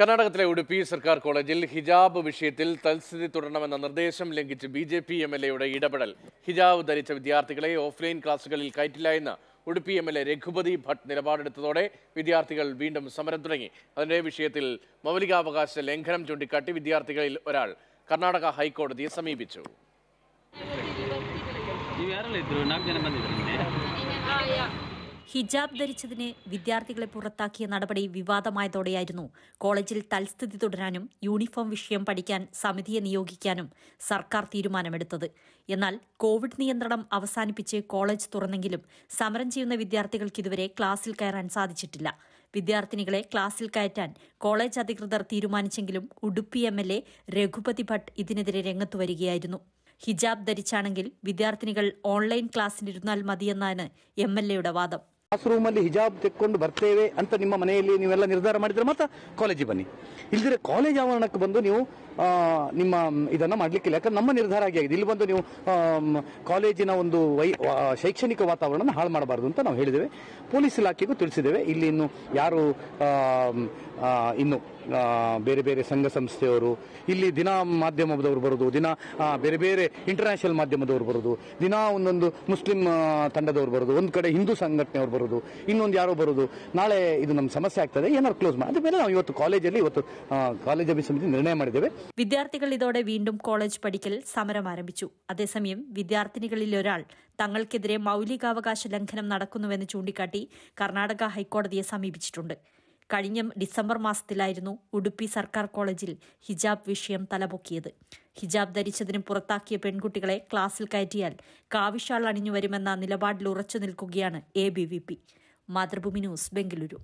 കർണാടകത്തിലെ ഉടുപ്പി സർക്കാർ കോളേജിൽ ഹിജാബ് വിഷയത്തിൽ തൽസ്ഥിതി തുടരണമെന്ന നിർദ്ദേശം ലംഘിച്ച് B J P M L എയുടെ ഇടപെടൽ ഹിജാബ് ധരിച്ച വിദ്യാർത്ഥികളെ ഓഫ്ലൈൻ ക്ലാസുകളിൽ കയറ്റില്ല എന്ന് Udupi M L A Raghupathi Bhat നിലപാടെടുത്തതോടെ വിദ്യാർത്ഥികൾ വീണ്ടും സമരം തുടങ്ങി അതിൻ്റെ വിഷയത്തിൽ മൗലികാവകാശ ലംഘനം ചൂണ്ടിക്കാട്ടി വിദ്യാർത്ഥികളിൽ ഒരാൾ കർണാടക ഹൈക്കോടതിയെ സമീപിച്ചു ഹിജാബ് ധരിച്ചതിന് വിദ്യാർത്ഥികളെ പുറത്താക്കിയ നടപടി വിവാദമായതോടെയായിരുന്നു കോളേജിൽ തൽസ്ഥിതി തുടരാനും യൂണിഫോം വിഷയം പഠിക്കാൻ സമിതിയെ നിയോഗിക്കാനും സർക്കാർ തീരുമാനമെടുത്തത് എന്നാൽ കോവിഡ് നിയന്ത്രണം അവസാനിപ്പിച്ച് കോളേജ് തുറന്നെങ്കിലും സമരം ചെയ്യുന്ന വിദ്യാർത്ഥികൾക്ക് ഇതുവരെ ക്ലാസ്സിൽ കയറാൻ സാധിച്ചിട്ടില്ല വിദ്യാർത്ഥിനികളെ ക്ലാസ്സിൽ കയറ്റാൻ കോളേജ് അധികൃതർ തീരുമാനിച്ചെങ്കിലും Udupi M L A Raghupathi Bhat ഇതിനെതിരെ രംഗത്തു വരികയായിരുന്നു ഹിജാബ് ധരിച്ചാണെങ്കിൽ വിദ്യാർത്ഥിനികൾ ഓൺലൈൻ ക്ലാസ്സിലിരുന്നാൽ മതിയെന്നാണ് എം എൽ എയുടെ വാദം ಕ್ಲಾಸ್ ರೂಮಲ್ಲಿ ಹಿಜಾಬ್ ತೆಕ್ಕೊಂಡು ಬರ್ತೇವೆ ಅಂತ ನಿಮ್ಮ ಮನೆಯಲ್ಲಿ ನೀವೆಲ್ಲ ನಿರ್ಧಾರ ಮಾಡಿದ್ರೆ ಮಾತ್ರ ಕಾಲೇಜಿಗೆ ಬನ್ನಿ ಇಲ್ದಿದ್ರೆ ಕಾಲೇಜ್ ಆವರಣಕ್ಕೆ ಬಂದು ನೀವು ನಿಮ್ಮ ಇದನ್ನು ಮಾಡಲಿಕ್ಕಿಲ್ಲ ಯಾಕಂದ್ರೆ ನಮ್ಮ ನಿರ್ಧಾರ ಆಗಿ ಆಗಿದೆ ಇಲ್ಲಿ ಬಂದು ನೀವು ಕಾಲೇಜಿನ ಒಂದು ವೈ ಶೈಕ್ಷಣಿಕ ವಾತಾವರಣ ಹಾಳು ಮಾಡಬಾರದು ಅಂತ ನಾವು ಹೇಳಿದ್ದೇವೆ ಪೊಲೀಸ್ ಇಲಾಖೆಗೂ ತಿಳಿಸಿದ್ದೇವೆ ಇಲ್ಲಿ ಇನ್ನು ಯಾರು ಇನ್ನು ಬೇರೆ ಬೇರೆ ಸಂಘ ಸಂಸ್ಥೆಯವರು ಇಲ್ಲಿ ದಿನ ಮಾಧ್ಯಮದವರು ಬರೋದು ದಿನ ಬೇರೆ ಬೇರೆ ಇಂಟರ್ನ್ಯಾಷನಲ್ ಮಾಧ್ಯಮದವರು ಬರೋದು ದಿನ ಒಂದೊಂದು ಮುಸ್ಲಿಂ ತಂಡದವರು ಬರೋದು ಒಂದು ಕಡೆ ಹಿಂದೂ ಸಂಘಟನೆಯವರು ಬರೋದು ಬರೋದು ಇನ್ನೊಂದು ಯಾರೋ ಬರೋದು ನಾಳೆ ಇದು ನಮ್ಮ ಸಮಸ್ಯೆ ಆಗ್ತದೆ ಏನಾದ್ರು ಕ್ಲೋಸ್ ಮಾಡಿ ಅದ್ಮೇಲೆ ನಾವು ಇವತ್ತು ಕಾಲೇಜಲ್ಲಿ ಇವತ್ತು ಕಾಲೇಜ್ ಸಮಿತಿ ನಿರ್ಣಯ ಮಾಡಿದ್ದೇವೆ വിദ്യാർത്ഥികൾ ഇതോടെ വീണ്ടും കോളേജ് പഠിക്കൽ സമരം ആരംഭിച്ചു അതേസമയം വിദ്യാർത്ഥിനികളിൽ ഒരാൾ തങ്ങൾക്കെതിരെ മൌലികാവകാശ ലംഘനം നടക്കുന്നുവെന്ന് ചൂണ്ടിക്കാട്ടി കർണാടക ഹൈക്കോടതിയെ സമീപിച്ചിട്ടുണ്ട് കഴിഞ്ഞ ഡിസംബർ മാസത്തിലായിരുന്നു ഉടുപ്പി സർക്കാർ കോളേജിൽ ഹിജാബ് വിഷയം തലപൊക്കിയത് ഹിജാബ് ധരിച്ചതിന് പുറത്താക്കിയ പെൺകുട്ടികളെ ക്ലാസ്സിൽ കയറ്റിയാൽ കാവിഷാൾ അണിഞ്ഞു വരുമെന്ന നിലപാടിൽ ഉറച്ചു നിൽക്കുകയാണ് A B V P Mathrubhumi news Bengaluru